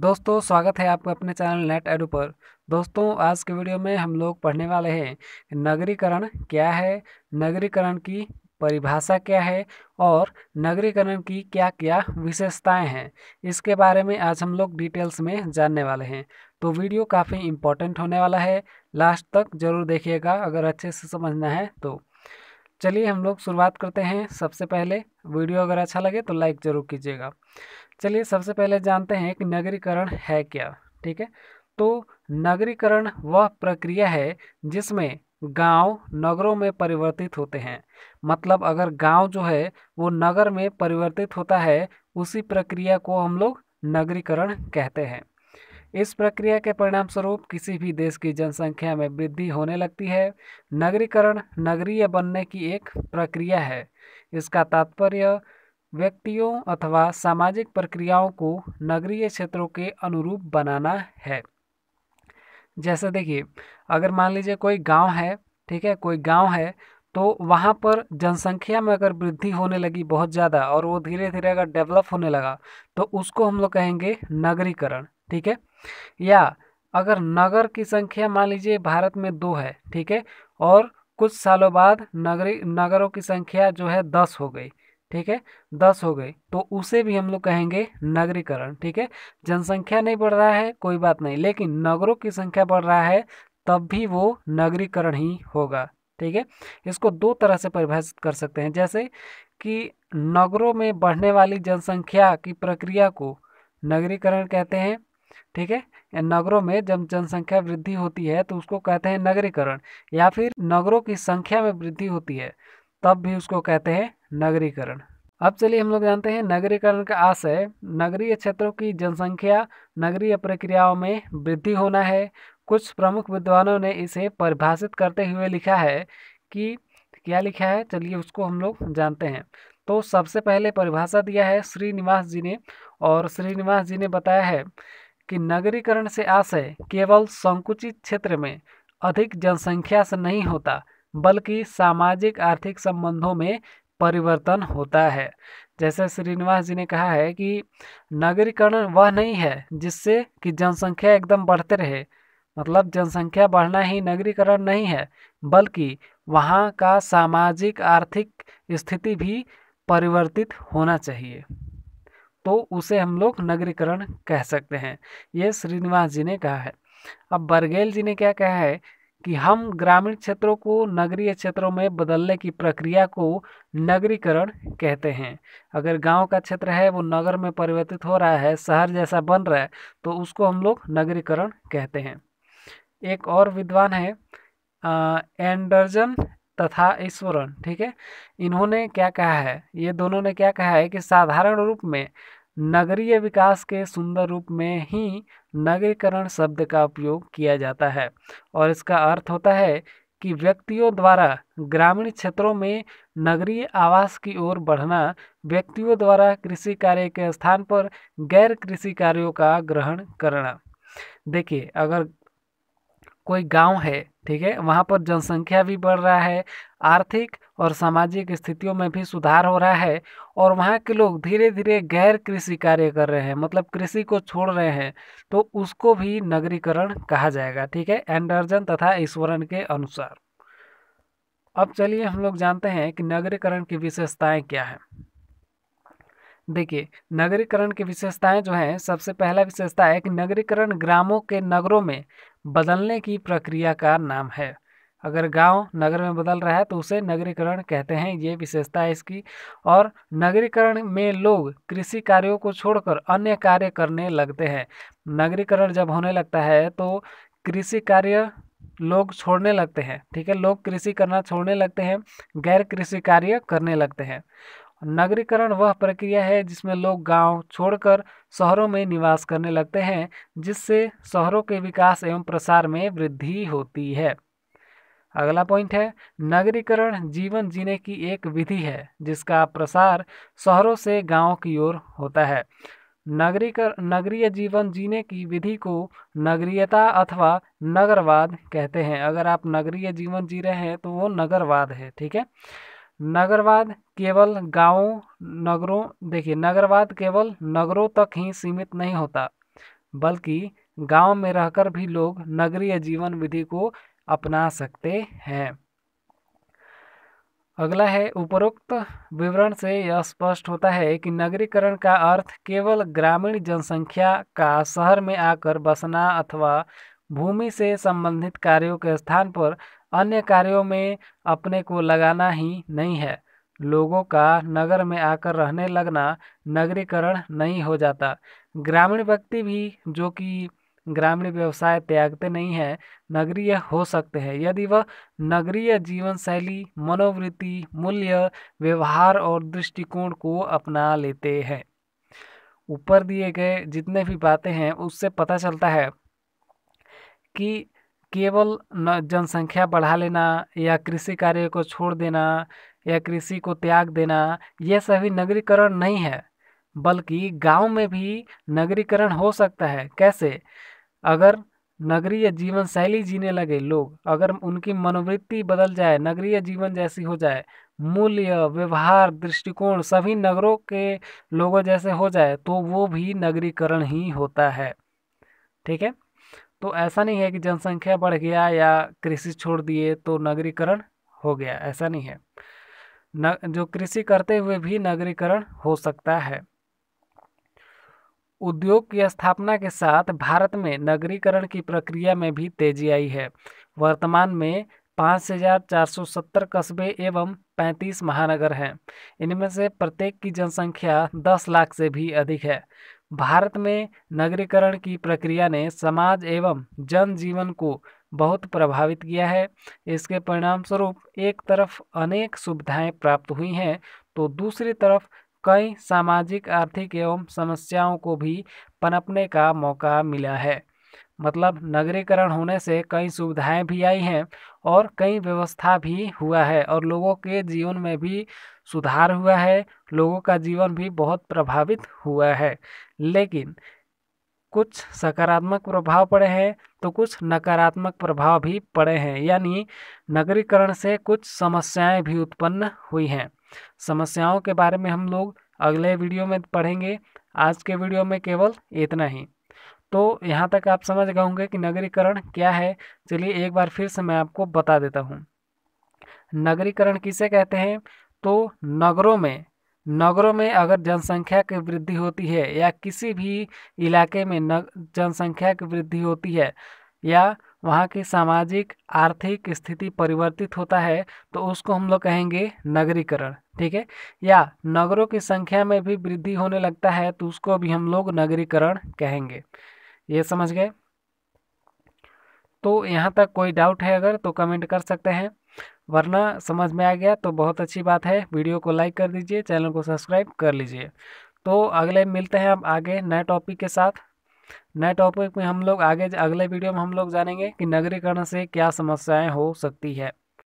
दोस्तों स्वागत है आपका अपने चैनल नेट एडू पर दोस्तों आज के वीडियो में हम लोग पढ़ने वाले हैं नगरीकरण क्या है नगरीकरण की परिभाषा क्या है और नगरीकरण की क्या क्या विशेषताएं हैं इसके बारे में आज हम लोग डिटेल्स में जानने वाले हैं तो वीडियो काफ़ी इम्पोर्टेंट होने वाला है लास्ट तक ज़रूर देखिएगा अगर अच्छे से समझना है तो चलिए हम लोग शुरुआत करते हैं सबसे पहले वीडियो अगर अच्छा लगे तो लाइक ज़रूर कीजिएगा चलिए सबसे पहले जानते हैं कि नगरीकरण है क्या ठीक है तो नगरीकरण वह प्रक्रिया है जिसमें गांव नगरों में परिवर्तित होते हैं मतलब अगर गांव जो है वो नगर में परिवर्तित होता है उसी प्रक्रिया को हम लोग नगरीकरण कहते हैं इस प्रक्रिया के परिणामस्वरूप किसी भी देश की जनसंख्या में वृद्धि होने लगती है नगरीकरण नगरीय बनने की एक प्रक्रिया है इसका तात्पर्य व्यक्तियों अथवा सामाजिक प्रक्रियाओं को नगरीय क्षेत्रों के अनुरूप बनाना है जैसे देखिए अगर मान लीजिए कोई गांव है ठीक है कोई गांव है तो वहाँ पर जनसंख्या में अगर वृद्धि होने लगी बहुत ज़्यादा और वो धीरे धीरे अगर डेवलप होने लगा तो उसको हम लोग कहेंगे नगरीकरण ठीक है या अगर नगर की संख्या मान लीजिए भारत में दो है ठीक है और कुछ सालों बाद नगरी नगरों की संख्या जो है दस हो गई ठीक है दस हो गई तो उसे भी हम लोग कहेंगे नगरीकरण ठीक है जनसंख्या नहीं बढ़ रहा है कोई बात नहीं लेकिन नगरों की संख्या बढ़ रहा है तब भी वो नगरीकरण ही होगा ठीक है इसको दो तरह से परिभाषित कर सकते हैं जैसे कि नगरों में बढ़ने वाली जनसंख्या की प्रक्रिया को नगरीकरण कहते हैं ठीक है नगरों में जब जनसंख्या वृद्धि होती है तो उसको कहते हैं नगरीकरण या फिर नगरों की संख्या में वृद्धि होती है तब भी उसको कहते हैं नगरीकरण अब चलिए हम लोग जानते हैं नगरीकरण का आशय नगरीय क्षेत्रों की जनसंख्या नगरीय प्रक्रियाओं में वृद्धि होना है कुछ प्रमुख विद्वानों ने इसे परिभाषित करते हुए लिखा है कि क्या लिखा है चलिए उसको हम लोग जानते हैं तो सबसे पहले परिभाषा दिया है श्रीनिवास जी ने और श्रीनिवास जी ने बताया है कि नगरीकरण से आशय केवल संकुचित क्षेत्र में अधिक जनसंख्या से नहीं होता बल्कि सामाजिक आर्थिक संबंधों में परिवर्तन होता है जैसे श्रीनिवास जी ने कहा है कि नगरीकरण वह नहीं है जिससे कि जनसंख्या एकदम बढ़ते रहे मतलब जनसंख्या बढ़ना ही नगरीकरण नहीं है बल्कि वहाँ का सामाजिक आर्थिक स्थिति भी परिवर्तित होना चाहिए तो उसे हम लोग नगरीकरण कह सकते हैं ये श्रीनिवास जी ने कहा है अब बरगेल जी ने क्या कहा है कि हम ग्रामीण क्षेत्रों को नगरीय क्षेत्रों में बदलने की प्रक्रिया को नगरीकरण कहते हैं अगर गांव का क्षेत्र है वो नगर में परिवर्तित हो रहा है शहर जैसा बन रहा है तो उसको हम लोग नगरीकरण कहते हैं एक और विद्वान है एंडरजन तथा ईश्वरन ठीक है इन्होंने क्या कहा है ये दोनों ने क्या कहा है कि साधारण रूप में नगरीय विकास के सुंदर रूप में ही नगरीकरण शब्द का उपयोग किया जाता है और इसका अर्थ होता है कि व्यक्तियों द्वारा ग्रामीण क्षेत्रों में नगरीय आवास की ओर बढ़ना व्यक्तियों द्वारा कृषि कार्य के स्थान पर गैर कृषि कार्यों का ग्रहण करना देखिए अगर कोई गांव है ठीक है वहाँ पर जनसंख्या भी बढ़ रहा है आर्थिक और सामाजिक स्थितियों में भी सुधार हो रहा है और वहाँ के लोग धीरे धीरे गैर कृषि कार्य कर रहे हैं मतलब कृषि को छोड़ रहे हैं तो उसको भी नगरीकरण कहा जाएगा ठीक है एंडर्जन तथा ईश्वरन के अनुसार अब चलिए हम लोग जानते हैं कि नगरीकरण की विशेषताएं क्या है देखिए नगरीकरण की विशेषताएं जो हैं सबसे पहला विशेषता है कि नगरीकरण ग्रामों के नगरों में बदलने की प्रक्रिया का नाम है अगर गांव नगर में बदल रहा है तो उसे नगरीकरण कहते हैं ये विशेषता है इसकी और नगरीकरण में लोग कृषि कार्यों को छोड़कर अन्य कार्य करने लगते हैं नगरीकरण जब होने लगता है तो कृषि कार्य लोग छोड़ने लगते हैं ठीक है लोग कृषि करना छोड़ने लगते हैं गैर कृषि कार्य करने लगते हैं नगरीकरण वह प्रक्रिया है जिसमें लोग गांव छोड़कर शहरों में निवास करने लगते हैं जिससे शहरों के विकास एवं प्रसार में वृद्धि होती है अगला पॉइंट है नगरीकरण जीवन जीने की एक विधि है जिसका प्रसार शहरों से गाँव की ओर होता है नगरीकर नगरीय जीवन जीने की विधि को नगरीयता अथवा नगरवाद कहते हैं अगर आप नगरीय जीवन जी रहे हैं तो वो नगरवाद है ठीक है नगरवाद केवल गांवों नगरों देखिए नगरवाद केवल नगरों तक ही सीमित नहीं होता बल्कि गांव में रहकर भी लोग नगरीय जीवन विधि को अपना सकते हैं अगला है उपरोक्त विवरण से यह स्पष्ट होता है कि नगरीकरण का अर्थ केवल ग्रामीण जनसंख्या का शहर में आकर बसना अथवा भूमि से संबंधित कार्यों के स्थान पर अन्य कार्यों में अपने को लगाना ही नहीं है लोगों का नगर में आकर रहने लगना नगरीकरण नहीं हो जाता ग्रामीण व्यक्ति भी जो कि ग्रामीण व्यवसाय त्यागते नहीं हैं नगरीय हो सकते हैं यदि वह नगरीय जीवन शैली मनोवृत्ति मूल्य व्यवहार और दृष्टिकोण को अपना लेते हैं ऊपर दिए गए जितने भी बातें हैं उससे पता चलता है कि केवल जनसंख्या बढ़ा लेना या कृषि कार्य को छोड़ देना या कृषि को त्याग देना यह सभी नगरीकरण नहीं है बल्कि गांव में भी नगरीकरण हो सकता है कैसे अगर नगरीय जीवन शैली जीने लगे लोग अगर उनकी मनोवृत्ति बदल जाए नगरीय जीवन जैसी हो जाए मूल्य व्यवहार दृष्टिकोण सभी नगरों के लोगों जैसे हो जाए तो वो भी नगरीकरण ही होता है ठीक है तो ऐसा नहीं है कि जनसंख्या बढ़ गया या कृषि छोड़ दिए तो नगरीकरण हो गया ऐसा नहीं है न जो कृषि करते हुए भी नगरीकरण हो सकता है उद्योग की स्थापना के साथ भारत में नगरीकरण की प्रक्रिया में भी तेजी आई है वर्तमान में पाँच हजार चार सौ सत्तर कस्बे एवं पैंतीस महानगर हैं इनमें से प्रत्येक की जनसंख्या दस लाख से भी अधिक है भारत में नगरीकरण की प्रक्रिया ने समाज एवं जन जीवन को बहुत प्रभावित किया है इसके परिणाम स्वरूप एक तरफ अनेक सुविधाएं प्राप्त हुई हैं तो दूसरी तरफ कई सामाजिक आर्थिक एवं समस्याओं को भी पनपने का मौका मिला है मतलब नगरीकरण होने से कई सुविधाएं भी आई हैं और कई व्यवस्था भी हुआ है और लोगों के जीवन में भी सुधार हुआ है लोगों का जीवन भी बहुत प्रभावित हुआ है लेकिन कुछ सकारात्मक प्रभाव पड़े हैं तो कुछ नकारात्मक प्रभाव भी पड़े हैं यानी नगरीकरण से कुछ समस्याएं भी उत्पन्न हुई हैं समस्याओं के बारे में हम लोग अगले वीडियो में पढ़ेंगे आज के वीडियो में केवल इतना ही तो यहाँ तक आप समझ गए होंगे कि नगरीकरण क्या है चलिए एक बार फिर से मैं आपको बता देता हूँ नगरीकरण किसे कहते हैं तो नगरों में नगरों में अगर जनसंख्या की वृद्धि होती है या किसी भी इलाके में नग जनसंख्या की वृद्धि होती है या वहाँ की सामाजिक आर्थिक स्थिति परिवर्तित होता है तो उसको हम लोग कहेंगे नगरीकरण ठीक है या नगरों की संख्या में भी वृद्धि होने लगता है तो उसको भी हम लोग नगरीकरण कहेंगे ये समझ गए तो यहाँ तक कोई डाउट है अगर तो कमेंट कर सकते हैं वरना समझ में आ गया तो बहुत अच्छी बात है वीडियो को लाइक कर दीजिए चैनल को सब्सक्राइब कर लीजिए तो अगले मिलते हैं अब आगे नए टॉपिक के साथ नए टॉपिक में हम लोग आगे अगले वीडियो में हम लोग जानेंगे कि नगरीकरण से क्या समस्याएं हो सकती है